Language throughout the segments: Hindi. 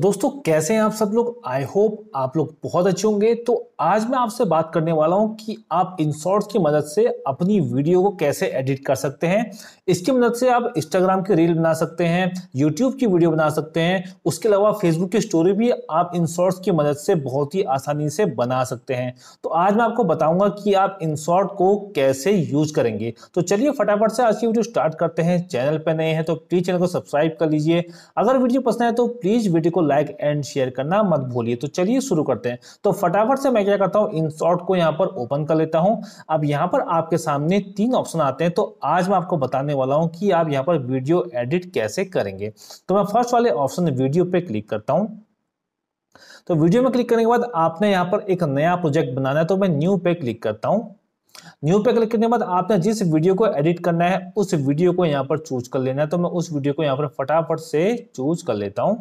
तो दोस्तों कैसे हैं आप सब लोग आई होप आप लोग बहुत अच्छे होंगे तो आज मैं आपसे बात करने वाला हूं कि आप शॉर्ट्स की मदद से अपनी वीडियो को कैसे एडिट कर सकते हैं इसकी मदद से आप इंस्टाग्राम की रील बना सकते हैं यूट्यूब की वीडियो बना सकते हैं उसके अलावा फेसबुक की स्टोरी भी आप शॉर्ट्स की मदद से बहुत ही आसानी से बना सकते हैं तो आज मैं आपको बताऊंगा कि आप शॉर्ट को कैसे यूज करेंगे तो चलिए फटाफट से आज की वीडियो स्टार्ट करते हैं चैनल पर नए हैं तो प्लीज चैनल को सब्सक्राइब कर लीजिए अगर वीडियो पसंद है तो प्लीज वीडियो को लाइक एंड शेयर करना मत भूलिए तो चलिए शुरू करते हैं तो फटाफट से मैं क्या करता हूँ इन शॉर्ट को यहाँ पर ओपन कर लेता हूँ अब यहाँ पर आपके सामने तीन ऑप्शन आते हैं तो आज मैं आपको बताने वाला हूँ कि आप यहाँ पर वीडियो एडिट कैसे करेंगे तो मैं फर्स्ट वाले ऑप्शन वीडियो पे क्लिक करता हूँ तो वीडियो में क्लिक करने के बाद आपने यहाँ पर एक नया प्रोजेक्ट बनाना है तो मैं न्यू पे क्लिक करता हूँ न्यू पे क्लिक करने के बाद आपने जिस वीडियो को एडिट करना है उस वीडियो को यहाँ पर चूज कर लेना है तो मैं उस वीडियो को यहाँ पर फटाफट से चूज कर लेता हूँ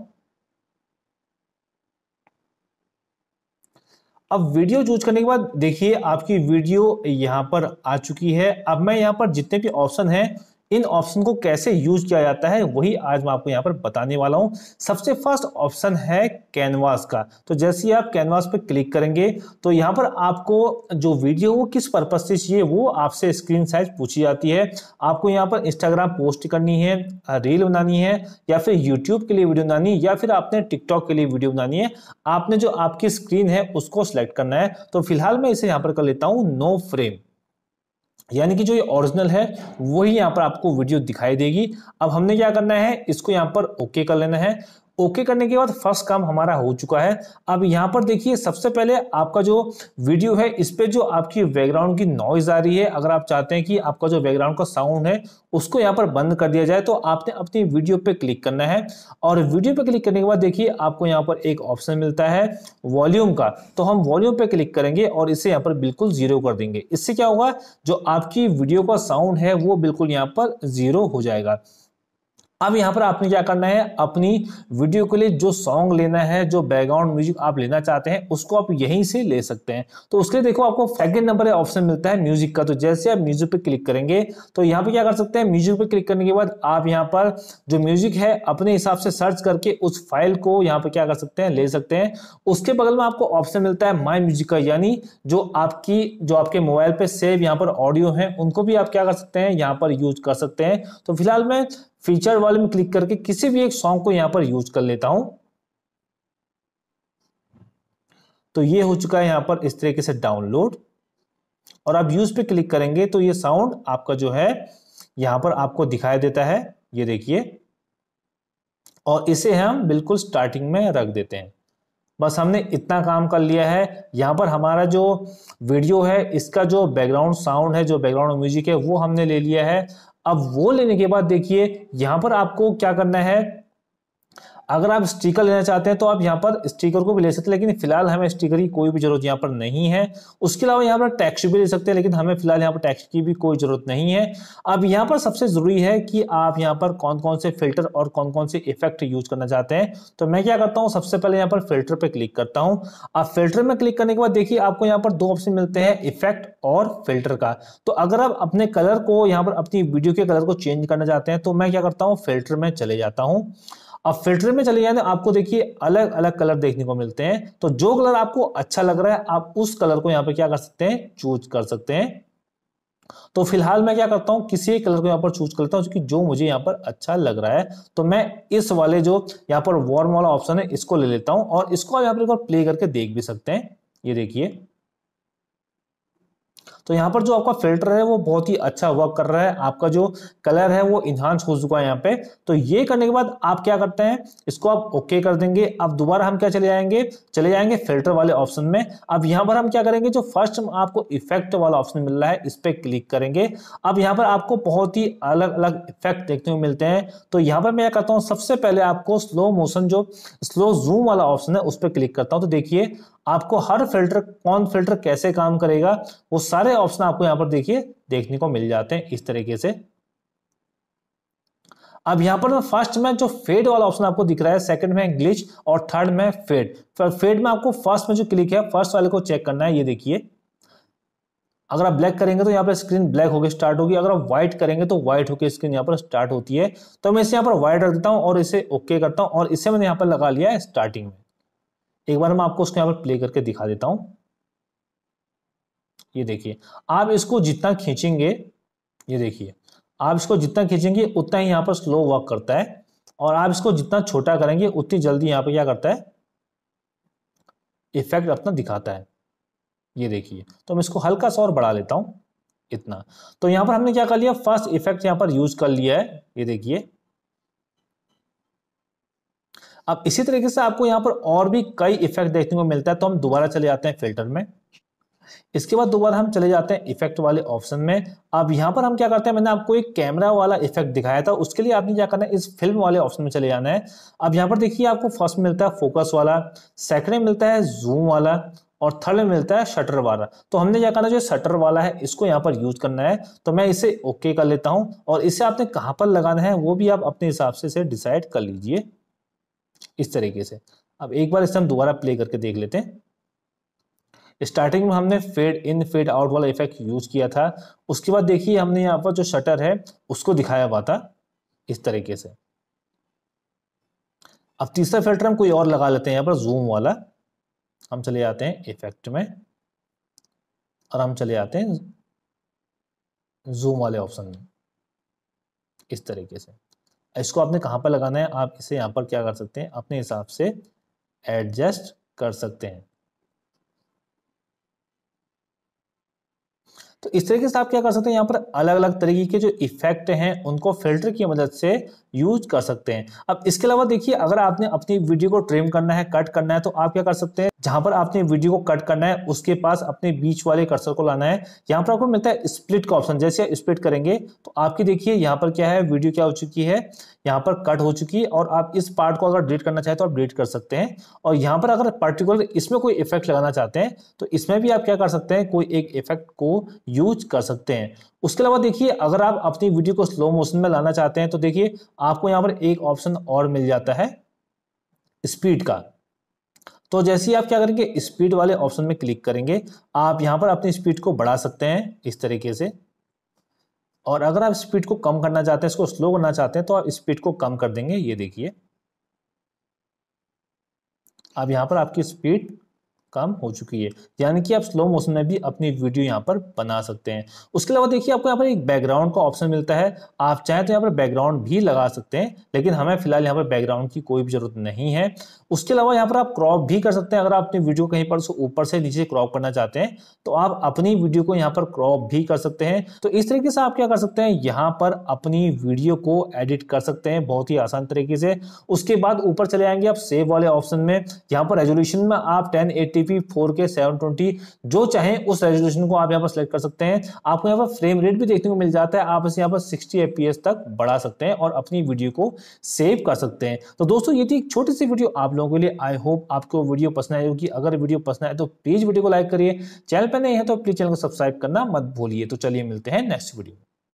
अब वीडियो चूज करने के बाद देखिए आपकी वीडियो यहाँ पर आ चुकी है अब मैं यहाँ पर जितने भी ऑप्शन हैं इन ऑप्शन को कैसे यूज किया जाता है वही आज मैं आपको यहाँ पर बताने वाला हूँ सबसे फर्स्ट ऑप्शन है कैनवास का तो जैसे ही आप कैनवास पर क्लिक करेंगे तो यहाँ पर आपको जो वीडियो वो किस पर्पज से चाहिए वो आपसे स्क्रीन साइज पूछी जाती है आपको यहाँ पर इंस्टाग्राम पोस्ट करनी है रील बनानी है या फिर यूट्यूब के लिए वीडियो बनानी है या फिर आपने टिकटॉक के लिए वीडियो बनानी है आपने जो आपकी स्क्रीन है उसको सिलेक्ट करना है तो फिलहाल मैं इसे यहाँ पर कर लेता हूँ नो फ्रेम यानी कि जो ये ओरिजिनल है वही यहाँ पर आपको वीडियो दिखाई देगी अब हमने क्या करना है इसको यहाँ पर ओके कर लेना है ओके करने के बाद फर्स्ट काम हमारा हो चुका है अब यहां पर देखिए सबसे पहले आपका जो वीडियो है इस पर जो आपकी बैकग्राउंड की नॉइज आ रही है अगर आप चाहते हैं कि आपका जो बैकग्राउंड का साउंड है उसको यहां पर बंद कर दिया जाए तो आपने अपनी वीडियो पे क्लिक करना है और वीडियो पे क्लिक करने के बाद देखिए आपको यहाँ पर एक ऑप्शन मिलता है वॉल्यूम का तो हम वॉल्यूम पे क्लिक करेंगे और इसे यहाँ पर बिल्कुल जीरो कर देंगे इससे क्या होगा जो आपकी वीडियो का साउंड है वो बिल्कुल यहाँ पर जीरो हो जाएगा अब यहाँ पर आपने क्या करना है अपनी वीडियो के लिए जो सॉन्ग लेना है जो बैकग्राउंड म्यूजिक आप लेना चाहते हैं उसको आप यहीं से ले सकते हैं तो उसके लिए देखो आपको सेकंड नंबर ऑप्शन मिलता है म्यूजिक का तो जैसे आप म्यूजिक पे क्लिक करेंगे तो यहाँ पे क्या कर सकते हैं म्यूजिक पे क्लिक करने के बाद आप यहाँ पर जो म्यूजिक है अपने हिसाब से सर्च करके उस फाइल को यहाँ पर क्या कर सकते हैं ले सकते हैं उसके बगल में आपको ऑप्शन मिलता है माई म्यूजिक का यानी जो आपकी जो आपके मोबाइल पे सेव यहाँ पर ऑडियो है उनको भी आप क्या कर सकते हैं यहाँ पर यूज कर सकते हैं तो फिलहाल मैं फीचर वाले में क्लिक करके किसी भी एक सॉन्ग को यहाँ पर यूज कर लेता हूं तो ये हो चुका है यहाँ पर इस तरीके से डाउनलोड और आप यूज पे क्लिक करेंगे तो ये साउंड आपका जो है यहाँ पर आपको दिखाई देता है ये देखिए और इसे हम बिल्कुल स्टार्टिंग में रख देते हैं बस हमने इतना काम कर लिया है यहाँ पर हमारा जो वीडियो है इसका जो बैकग्राउंड साउंड है जो बैकग्राउंड म्यूजिक है वो हमने ले लिया है अब वो लेने के बाद देखिए यहां पर आपको क्या करना है अगर आप स्टिकर लेना चाहते हैं तो आप यहाँ पर स्टिकर को भी ले सकते हैं लेकिन फिलहाल हमें स्टिकर की कोई भी जरूरत यहाँ पर नहीं है उसके अलावा यहाँ पर टैक्स भी ले सकते हैं लेकिन हमें फिलहाल यहाँ पर टैक्स की भी कोई जरूरत नहीं है अब यहाँ पर सबसे ज़रूरी है कि आप यहाँ पर कौन कौन से फिल्टर और कौन कौन से इफेक्ट यूज करना चाहते हैं तो मैं क्या करता हूँ सबसे पहले यहाँ पर फिल्टर पर क्लिक करता हूँ आप फिल्टर में क्लिक करने के बाद देखिए आपको यहाँ पर दो ऑप्शन मिलते हैं इफेक्ट और फिल्टर का तो अगर आप अपने कलर को यहाँ पर अपनी वीडियो के कलर को चेंज करना चाहते हैं तो मैं क्या करता हूँ फिल्टर में चले जाता हूँ अब फिल्टर में चले जाए तो आपको देखिए अलग अलग कलर देखने को मिलते हैं तो जो कलर आपको अच्छा लग रहा है आप उस कलर को यहाँ पे क्या कर सकते हैं चूज कर सकते हैं तो फिलहाल मैं क्या करता हूँ किसी एक कलर को यहाँ पर चूज करता हूँ क्योंकि जो मुझे यहाँ पर अच्छा लग रहा है तो मैं इस वाले जो यहाँ पर वार्म वाला ऑप्शन है इसको ले लेता हूँ और इसको आप यहाँ पर प्ले करके देख भी सकते हैं ये देखिए तो यहाँ पर जो आपका फिल्टर है वो बहुत ही अच्छा वर्क कर रहा है आपका जो कलर है वो इन्हांस हो चुका है यहाँ पे तो ये करने के बाद आप क्या करते हैं इसको आप ओके कर देंगे अब दोबारा हम क्या चले जाएंगे चले जाएंगे फिल्टर वाले ऑप्शन में अब यहाँ पर हम क्या करेंगे जो फर्स्ट आपको इफेक्ट वाला ऑप्शन मिल रहा है इस पर क्लिक करेंगे अब यहाँ पर आपको बहुत ही अलग अलग इफेक्ट देखने को मिलते हैं तो यहाँ पर मैं क्या करता हूँ सबसे पहले आपको स्लो मोशन जो स्लो जूम वाला ऑप्शन है उस पर क्लिक करता हूँ तो देखिए आपको हर फिल्टर कौन फिल्टर कैसे काम करेगा वो सारे ऑप्शन आपको यहां पर देखिए देखने को मिल जाते हैं इस तरीके से अब यहां पर फर्स्ट में जो फेड वाला ऑप्शन आपको दिख रहा है सेकंड में ग्लिच और थर्ड में फेड फेड में आपको फर्स्ट में जो क्लिक है फर्स्ट वाले को चेक करना है ये देखिए अगर आप ब्लैक करेंगे तो यहाँ पर स्क्रीन ब्लैक होकर स्टार्ट होगी अगर आप व्हाइट करेंगे तो व्हाइट होकर स्क्रीन यहाँ पर स्टार्ट होती है तो मैं इसे यहाँ पर व्हाइट रख देता हूँ और इसे ओके करता हूँ और इसे मैंने यहाँ पर लगा लिया है स्टार्टिंग में एक बार मैं आपको उसको यहाँ पर प्ले करके दिखा देता हूँ ये देखिए आप इसको जितना खींचेंगे ये देखिए आप इसको जितना खींचेंगे उतना ही यहाँ पर स्लो वर्क करता है और आप इसको जितना छोटा करेंगे उतनी जल्दी यहाँ पर क्या करता है इफेक्ट अपना दिखाता है ये देखिए तो मैं इसको हल्का सा और बढ़ा लेता हूँ इतना तो यहाँ पर हमने क्या कर लिया फर्स्ट इफेक्ट यहाँ पर यूज कर लिया है ये देखिए अब इसी तरीके से आपको यहाँ पर और भी कई इफेक्ट देखने को मिलता है तो हम दोबारा चले जाते हैं फिल्टर में इसके बाद दोबारा हम चले जाते हैं इफेक्ट वाले ऑप्शन में अब यहां पर हम क्या करते हैं मैंने आपको एक कैमरा वाला इफेक्ट दिखाया था उसके लिए आपने क्या करना है इस फिल्म वाले ऑप्शन में चले जाना है अब यहां पर देखिए आपको फर्स्ट मिलता है फोकस वाला सेकंड में मिलता है जूम वाला और थर्ड में मिलता है शटर वाला तो हमने क्या करना जो शटर वाला है इसको यहाँ पर यूज करना है तो मैं इसे ओके कर लेता हूं और इसे आपने कहां पर लगाना है वो भी आप अपने हिसाब से डिसाइड कर लीजिए इस तरीके से अब एक बार इसे हम दोबारा प्ले करके देख लेते हैं स्टार्टिंग में हमने फेड इन फेड आउट वाला इफेक्ट यूज किया था उसके बाद देखिए हमने यहाँ पर जो शटर है उसको दिखाया हुआ था इस तरीके से अब तीसरा फिल्टर हम कोई और लगा लेते हैं यहाँ पर जूम वाला हम चले आते हैं इफेक्ट में और हम चले आते हैं जूम वाले ऑप्शन में इस तरीके से इसको आपने कहाँ पर लगाना है आप इसे यहाँ पर क्या कर सकते हैं अपने हिसाब से एडजस्ट कर सकते हैं तो इस तरीके से आप क्या कर सकते हैं यहाँ पर अलग अलग तरीके के जो इफेक्ट हैं उनको फिल्टर की मदद से यूज कर सकते हैं अब इसके अलावा देखिए अगर आपने अपनी वीडियो को ट्रिम करना है कट करना है तो आप क्या कर सकते हैं जहां पर आपने वीडियो को कट करना है उसके पास अपने बीच वाले कर्सर को लाना है यहाँ पर आपको मिलता है स्प्लिट का ऑप्शन जैसे स्प्लिट करेंगे तो आपकी देखिए यहाँ पर क्या है वीडियो क्या हो चुकी है यहाँ पर कट हो चुकी है और आप इस पार्ट को अगर डिलीट करना चाहें तो आप डिलीट कर सकते हैं और यहाँ पर अगर पर्टिकुलर इसमें कोई इफेक्ट लगाना चाहते हैं तो इसमें भी आप क्या कर सकते हैं कोई एक इफेक्ट को यूज कर सकते हैं उसके अलावा देखिए अगर आप अपनी वीडियो को स्लो मोशन में लाना चाहते हैं तो देखिए आपको यहाँ पर एक ऑप्शन और मिल जाता है स्पीड का तो जैसे ही आप क्या करेंगे स्पीड वाले ऑप्शन में क्लिक करेंगे आप यहां पर अपनी स्पीड को बढ़ा सकते हैं इस तरीके से और अगर आप स्पीड को कम करना चाहते हैं इसको स्लो करना चाहते हैं तो आप स्पीड को कम कर देंगे ये देखिए अब यहां पर आपकी स्पीड काम हो चुकी है यानी कि आप स्लो मोशन में भी अपनी वीडियो यहाँ पर बना सकते हैं उसके अलावा देखिए आपको यहाँ पर एक बैकग्राउंड का ऑप्शन मिलता है आप चाहें तो यहाँ पर बैकग्राउंड भी लगा सकते हैं लेकिन हमें फिलहाल यहाँ पर बैकग्राउंड की कोई भी जरूरत नहीं है उसके अलावा यहाँ पर आप क्रॉप भी कर सकते हैं अगर आप अपनी वीडियो कहीं पर ऊपर से नीचे क्रॉप करना चाहते हैं तो आप अपनी वीडियो को यहाँ पर क्रॉप भी कर सकते हैं तो इस तरीके से आप क्या कर सकते हैं यहाँ पर अपनी वीडियो को एडिट कर सकते हैं बहुत ही आसान तरीके से उसके बाद ऊपर चले आएंगे आप सेव वाले ऑप्शन में यहाँ पर रेजोल्यूशन में आप टेन टीपी फोर के सेवन ट्वेंटी जो चाहे उस रेजोल्यूशन को आप यहाँ पर सिलेक्ट कर सकते हैं आपको यहाँ पर फ्रेम रेट भी देखने को मिल जाता है आप इसे यहाँ पर सिक्सटी एफ तक बढ़ा सकते हैं और अपनी वीडियो को सेव कर सकते हैं तो दोस्तों ये थी एक छोटी सी वीडियो आप लोगों के लिए आई होप आपको वीडियो पसंद आए क्योंकि अगर वीडियो पसंद आए तो प्लीज वीडियो को लाइक करिए चैनल पर नहीं है तो प्लीज चैनल को सब्सक्राइब करना मत भूलिए तो चलिए मिलते हैं नेक्स्ट वीडियो में